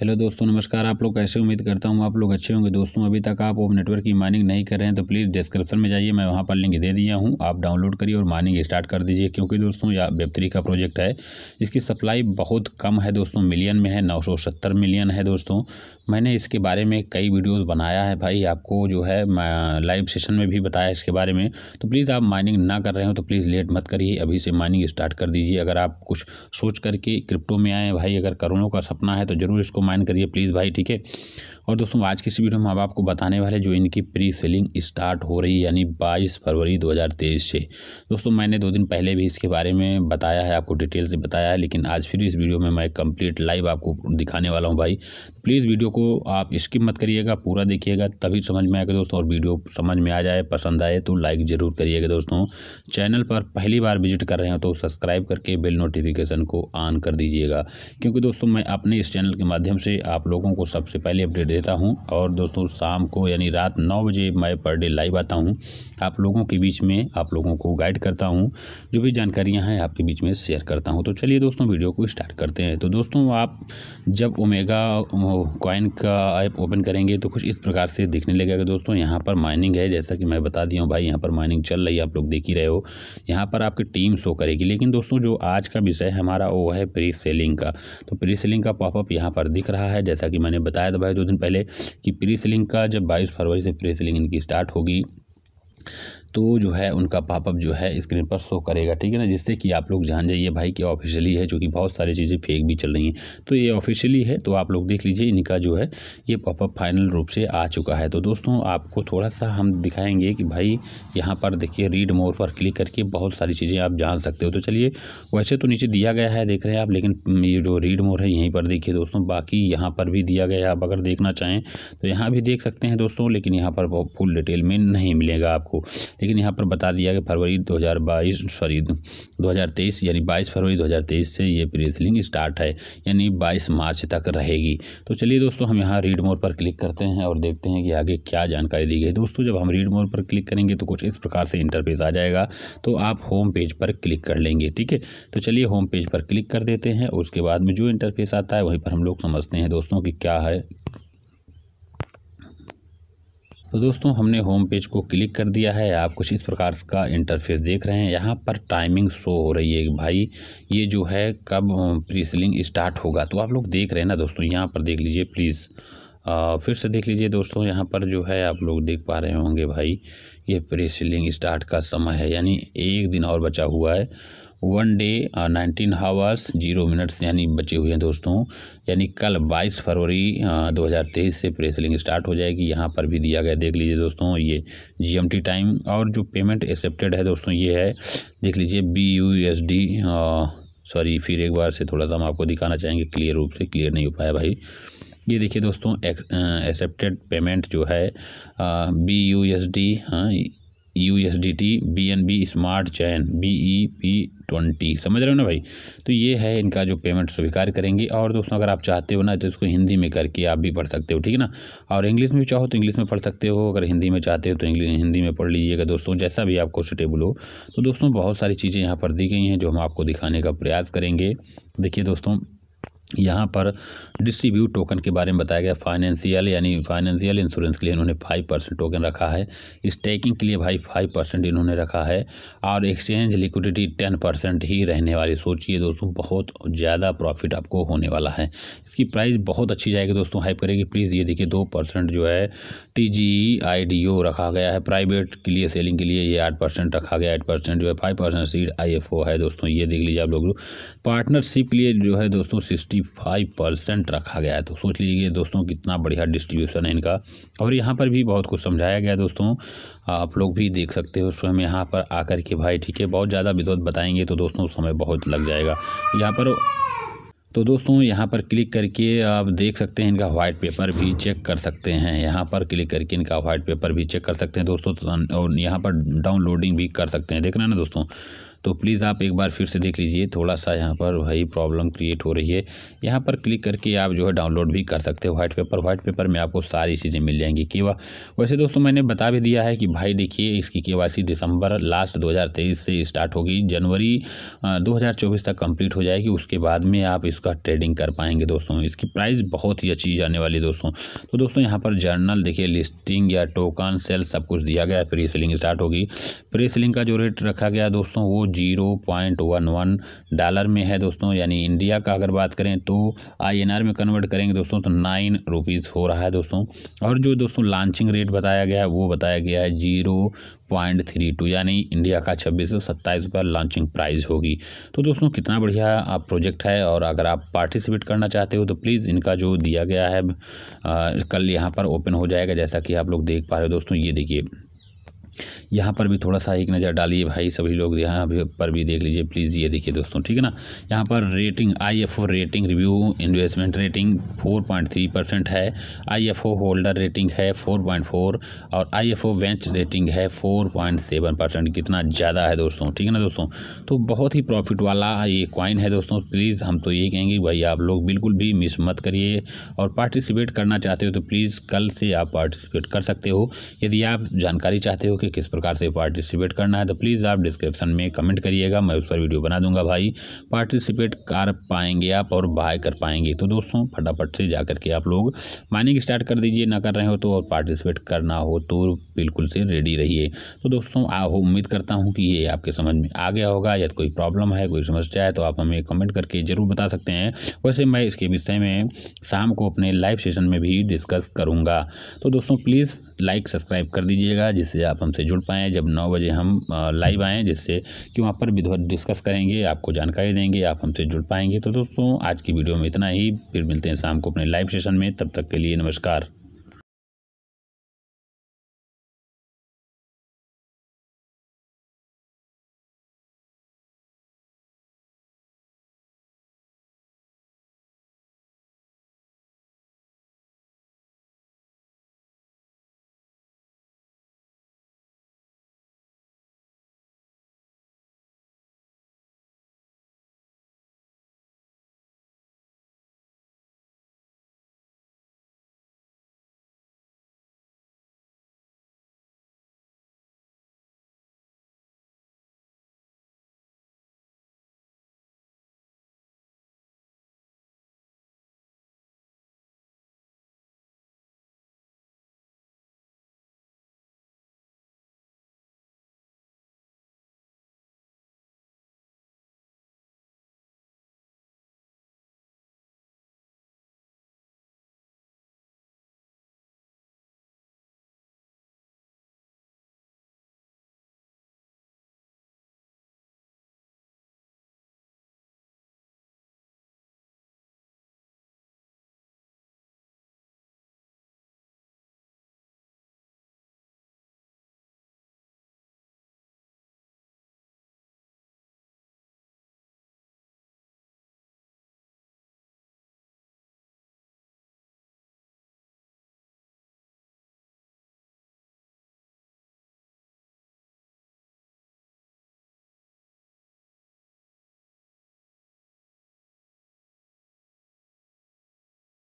hello दोस्तों नमस्कार आप लोग कैसे उम्मीद करता हूँ आप लोग अच्छे होंगे दोस्तों अभी तक आप ओप नेटवर्क की माइनिंग नहीं कर रहे हैं तो प्लीज़ डिस्क्रिप्शन में जाइए मैं वहाँ पर लिंक दे दिया हूँ आप डाउनलोड करिए और माइनिंग स्टार्ट कर दीजिए क्योंकि दोस्तों यह बेहतरी का प्रोजेक्ट है इसकी सप्लाई बहुत कम है दोस्तों मिलियन में है नौ मिलियन है दोस्तों मैंने इसके बारे में कई वीडियोज़ बनाया है भाई आपको जो है लाइव सेशन में भी बताया इसके बारे में तो प्लीज़ आप माइनिंग ना कर रहे हो तो प्लीज़ लेट मत करिए अभी से माइनिंग स्टार्ट कर दीजिए अगर आप कुछ सोच करके क्रिप्टो में आएँ भाई अगर करोड़ों का सपना है तो ज़रूर इसको माइंड करिए प्लीज़ भाई ठीक है और दोस्तों आज की इस वीडियो में हम आपको बताने वाले जो इनकी प्री सेलिंग स्टार्ट हो रही है यानी 22 फरवरी 2023 से दोस्तों मैंने दो दिन पहले भी इसके बारे में बताया है आपको डिटेल से बताया है लेकिन आज फिर इस वीडियो में मैं कंप्लीट लाइव आपको दिखाने वाला हूँ भाई प्लीज़ वीडियो को आप स्किप मत करिएगा पूरा देखिएगा तभी समझ में आएगा दोस्तों और वीडियो समझ में आ जाए पसंद आए तो लाइक ज़रूर करिएगा दोस्तों चैनल पर पहली बार विजिट कर रहे हो तो सब्सक्राइब करके बेल नोटिफिकेशन को ऑन कर दीजिएगा क्योंकि दोस्तों मैं अपने इस चैनल के माध्यम से आप लोगों को सबसे पहले अपडेट देता हूं और दोस्तों शाम को यानी रात नौ बजे मैं पर डे लाइव आता हूं आप लोगों के बीच में आप लोगों को गाइड करता हूं जो भी जानकारियां हैं आपके बीच में शेयर करता हूं तो चलिए दोस्तों वीडियो को स्टार्ट करते हैं तो दोस्तों आप जब ओमेगा कॉइन का ऐप ओपन करेंगे तो कुछ इस प्रकार से दिखने लगेगा दोस्तों यहाँ पर माइनिंग है जैसा कि मैं बता दिया हूँ भाई यहाँ पर माइनिंग चल रही है आप लोग देख ही रहे हो यहाँ पर आपकी टीम शो करेगी लेकिन दोस्तों जो आज का विषय हमारा वो है प्री सेलिंग का तो प्री सेलिंग का पॉपअप यहाँ पर दिख रहा है जैसा कि मैंने बताया था भाई दो दिन पहले कि प्री सेलिंग का जब 22 फरवरी से प्री सेलिंग इनकी स्टार्ट होगी तो जो है उनका पापअप जो है स्क्रीन पर शो करेगा ठीक है ना जिससे कि आप लोग जान जाइए भाई कि ऑफिशियली है चूँकि बहुत सारी चीज़ें फेक भी चल रही हैं तो ये ऑफिशियली है तो आप लोग देख लीजिए इनका जो है ये पॉपअप फाइनल रूप से आ चुका है तो दोस्तों आपको थोड़ा सा हम दिखाएंगे कि भाई यहाँ पर देखिए रीड मोर पर क्लिक करके बहुत सारी चीज़ें आप जान सकते हो तो चलिए वैसे तो नीचे दिया गया है देख रहे हैं आप लेकिन ये जो रीड मोर है यहीं पर देखिए दोस्तों बाकी यहाँ पर भी दिया गया है आप अगर देखना चाहें तो यहाँ भी देख सकते हैं दोस्तों लेकिन यहाँ पर फुल डिटेल में नहीं मिलेगा आपको लेकिन यहाँ पर बता दिया कि फरवरी 2022 सॉरी 2023 यानी 22 फरवरी 2023 से ये प्रीसलिंग स्टार्ट है यानी 22 मार्च तक रहेगी तो चलिए दोस्तों हम यहाँ रीड मोर पर क्लिक करते हैं और देखते हैं कि आगे क्या जानकारी दी गई दोस्तों जब हम रीड मोर पर क्लिक करेंगे तो कुछ इस प्रकार से इंटरफेस आ जाएगा तो आप होम पेज पर क्लिक कर लेंगे ठीक है तो चलिए होम पेज पर क्लिक कर देते हैं उसके बाद में जो इंटरफेस आता है वहीं पर हम लोग समझते हैं दोस्तों कि क्या है तो दोस्तों हमने होम पेज को क्लिक कर दिया है आप कुछ इस प्रकार का इंटरफेस देख रहे हैं यहाँ पर टाइमिंग शो हो रही है भाई ये जो है कब प्री सेलिंग स्टार्ट होगा तो आप लोग देख रहे हैं ना दोस्तों यहाँ पर देख लीजिए प्लीज़ फिर से देख लीजिए दोस्तों यहाँ पर जो है आप लोग देख पा रहे होंगे भाई ये प्री सेलिंग स्टार्ट का समय है यानी एक दिन और बचा हुआ है one day nineteen hours zero minutes यानी बचे हुए हैं दोस्तों यानी कल बाईस फरवरी uh, दो हज़ार तेईस से प्रेसलिंग स्टार्ट हो जाएगी यहाँ पर भी दिया गया देख लीजिए दोस्तों ये जीएमटी टाइम और जो पेमेंट एक्सेप्टेड है दोस्तों ये है देख लीजिए B U S D sorry फिर एक बार से थोड़ा सा हम आपको दिखाना चाहेंगे क्लियर रूप से क्लियर नहीं हो पाया भाई ये देखिए दोस्तों एक्सेप्टेड पेमेंट uh, जो है B U S D U S D T B N B smart chain B E P twenty समझ रहे हो ना भाई तो ये है इनका जो पेमेंट स्वीकार करेंगे और दोस्तों अगर आप चाहते हो ना तो इसको हिंदी में करके आप भी पढ़ सकते हो ठीक है ना और इंग्लिश में चाहो तो इंग्लिश में पढ़ सकते हो अगर हिंदी में चाहते हो तो इंग्लिश हिंदी में पढ़ लीजिएगा दोस्तों जैसा भी आपको सुटेबल हो तो दोस्तों बहुत सारी चीज़ें यहाँ पर दी गई हैं जो हम आपको दिखाने का प्रयास करेंगे देखिए दोस्तों यहाँ पर डिस्ट्रीब्यूट टोकन के बारे में बताया गया फाइनेंशियल यानी फाइनेंशियल इंश्योरेंस के लिए इन्होंने फाइव परसेंट टोकन रखा है स्टेकिंग के लिए भाई फाइव परसेंट इन्होंने रखा है और एक्सचेंज लिक्विडिटी टेन परसेंट ही रहने वाली सोचिए दोस्तों बहुत ज़्यादा प्रॉफिट आपको होने वाला है इसकी प्राइस बहुत अच्छी जाएगी दोस्तों हाइप करेगी प्लीज़ ये देखिए दो परसेंट जो है T G I D O रखा गया है प्राइवेट के लिए सेलिंग के लिए ये आठ परसेंट रखा गया एट परसेंट जो है five percent seed I F O है दोस्तों ये देख लीजिए आप लोग पार्टनरशिप के लिए जो है दोस्तों सिक्सटी फाइव परसेंट रखा गया है तो सोच लीजिए दोस्तों कितना बढ़िया डिस्ट्रीब्यूशन है इनका और यहाँ पर भी बहुत कुछ समझाया गया दोस्तों आप लोग भी देख सकते हो स्वयं यहाँ पर आकर के भाई ठीक है बहुत ज़्यादा विद्वत बताएंगे तो दोस्तों समय बहुत लग जाएगा यहाँ पर तो दोस्तों यहाँ पर क्लिक करके आप देख सकते हैं इनका वाइट पेपर भी चेक कर सकते हैं यहाँ पर क्लिक करके इनका वाइट पेपर भी चेक कर सकते हैं दोस्तों और यहाँ पर डाउनलोडिंग भी कर सकते हैं देख रहे ना दोस्तों तो प्लीज़ आप एक बार फिर से देख लीजिए थोड़ा सा यहाँ पर भाई प्रॉब्लम क्रिएट हो रही है यहाँ पर क्लिक करके आप जो है डाउनलोड भी कर सकते हो वाइट पेपर वाइट पेपर में आपको सारी चीज़ें मिल जाएंगी के वैसे दोस्तों मैंने बता भी दिया है कि भाई देखिए इसकी के दिसंबर लास्ट दो से स्टार्ट होगी जनवरी दो तक कम्प्लीट हो जाएगी उसके बाद में आप इसका ट्रेडिंग कर पाएंगे दोस्तों इसकी प्राइस बहुत ही अच्छी जाने वाली दोस्तों तो दोस्तों यहाँ पर जर्नल देखिए लिस्टिंग या टोकन सेल सब कुछ दिया गया है प्री सेलिंग स्टार्ट होगी प्री सेलिंग का जो रेट रखा गया दोस्तों वो zero point one one dollar में है दोस्तों यानी इंडिया का अगर बात करें तो आई एन आर में कन्वर्ट करेंगे दोस्तों तो नाइन रुपीज़ हो रहा है दोस्तों और जो दोस्तों लॉन्चिंग रेट बताया गया है वो बताया गया है जीरो पॉइंट थ्री टू यानी इंडिया का छब्बीस सौ सत्ताईस रुपये लॉन्चिंग प्राइस होगी तो दोस्तों कितना बढ़िया आप प्रोजेक्ट है और अगर आप पार्टिसिपेट करना चाहते हो तो प्लीज़ इनका जो दिया गया है आ, कल यहाँ पर ओपन हो जाएगा जैसा कि आप लोग देख पा रहे हो दोस्तों ये देखिए यहाँ पर भी थोड़ा सा एक नज़र डालिए भाई सभी लोग यहाँ पर भी देख लीजिए प्लीज़ ये देखिए दोस्तों ठीक है ना यहाँ पर rating IFO rating review investment rating 4.3 percent है आईएफओ होल्डर रेटिंग है 4.4 और आईएफओ वेंच रेटिंग है 4.7 परसेंट कितना ज़्यादा है दोस्तों ठीक है ना दोस्तों तो बहुत ही प्रॉफिट वाला ये कॉइन है दोस्तों प्लीज़ हम तो ये कहेंगे भाई आप लोग बिल्कुल भी मिस मत करिए और पार्टिसिपेट करना चाहते हो तो प्लीज़ कल से आप पार्टिसिपेट कर सकते हो यदि आप जानकारी चाहते हो कि किस प्रकार से पार्टिसिपेट करना है तो प्लीज़ आप डिस्क्रिप्शन में कमेंट करिएगा मैं उस पर वीडियो बना दूंगा भाई पार्टिसिपेट कर पाएंगे आप और बाय कर पाएंगे तो दोस्तों फटाफट से जा करके आप लोग माइनिंग स्टार्ट कर दीजिए ना कर रहे हो तो और पार्टिसिपेट करना हो तो बिल्कुल से रेडी रहिए तो दोस्तों उम्मीद करता हूँ कि ये आपके समझ में आ गया होगा या तो कोई प्रॉब्लम है कोई समस्या है तो आप हमें कमेंट करके ज़रूर बता सकते हैं वैसे मैं इसके विषय में शाम को अपने लाइव सेशन में भी डिस्कस करूँगा तो दोस्तों प्लीज़ लाइक सब्सक्राइब कर दीजिएगा जिससे आप हम हमसे जुड़ पाएँ जब नौ बजे हम लाइव आएँ जिससे कि वहाँ पर विधिवत डिस्कस करेंगे आपको जानकारी देंगे आप हमसे जुड़ पाएंगे तो दोस्तों आज की वीडियो में इतना ही फिर मिलते हैं शाम को अपने लाइव सेशन में तब तक के लिए नमस्कार